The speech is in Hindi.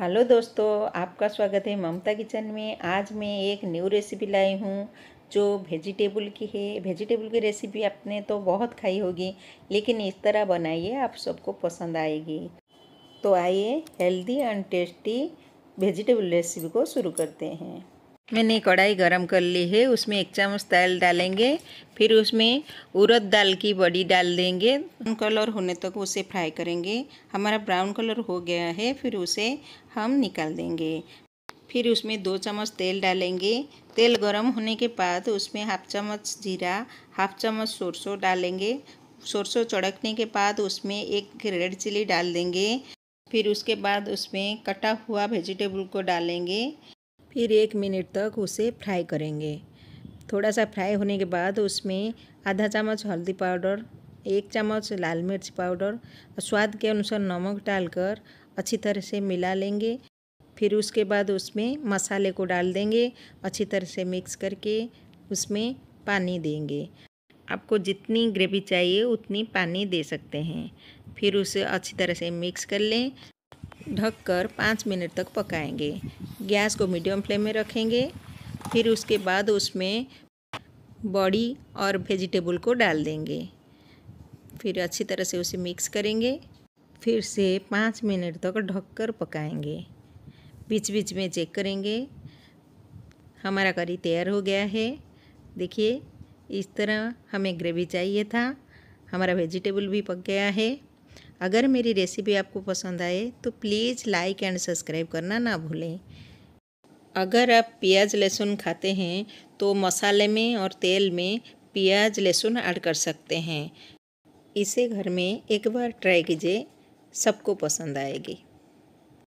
हेलो दोस्तों आपका स्वागत है ममता किचन में आज मैं एक न्यू रेसिपी लाई हूँ जो वेजिटेबल की है वेजिटेबल की रेसिपी आपने तो बहुत खाई होगी लेकिन इस तरह बनाइए आप सबको पसंद आएगी तो आइए healthy and tasty vegetable recipe को शुरू करते हैं मैंने कढ़ाई गरम कर ली है उसमें एक चम्मच तेल डालेंगे फिर उसमें उड़द दाल की बड़ी डाल देंगे ब्राउन कलर होने तक तो उसे फ्राई करेंगे हमारा ब्राउन कलर हो गया है फिर उसे हम निकाल देंगे फिर उसमें दो चम्मच तेल डालेंगे तेल गरम होने के बाद उसमें हाफ चम्मच जीरा हाफ चम्मच सरसों डालेंगे सरसों चढ़कने के बाद उसमें एक रेड चिली डाल देंगे फिर उसके बाद उसमें कटा हुआ वेजिटेबल को डालेंगे फिर एक मिनट तक उसे फ्राई करेंगे थोड़ा सा फ्राई होने के बाद उसमें आधा चम्मच हल्दी पाउडर एक चम्मच लाल मिर्च पाउडर स्वाद के अनुसार नमक डालकर अच्छी तरह से मिला लेंगे फिर उसके बाद उसमें मसाले को डाल देंगे अच्छी तरह से मिक्स करके उसमें पानी देंगे आपको जितनी ग्रेवी चाहिए उतनी पानी दे सकते हैं फिर उसे अच्छी तरह से मिक्स कर लें ढककर पाँच मिनट तक पकाएंगे गैस को मीडियम फ्लेम में रखेंगे फिर उसके बाद उसमें बॉडी और वेजिटेबल को डाल देंगे फिर अच्छी तरह से उसे मिक्स करेंगे फिर से पाँच मिनट तक ढककर पकाएंगे बीच बीच में चेक करेंगे हमारा करी तैयार हो गया है देखिए इस तरह हमें ग्रेवी चाहिए था हमारा वेजिटेबल भी पक गया है अगर मेरी रेसिपी आपको पसंद आए तो प्लीज़ लाइक एंड सब्सक्राइब करना ना भूलें अगर आप प्याज लहसुन खाते हैं तो मसाले में और तेल में प्याज लहसुन ऐड कर सकते हैं इसे घर में एक बार ट्राई कीजिए सबको पसंद आएगी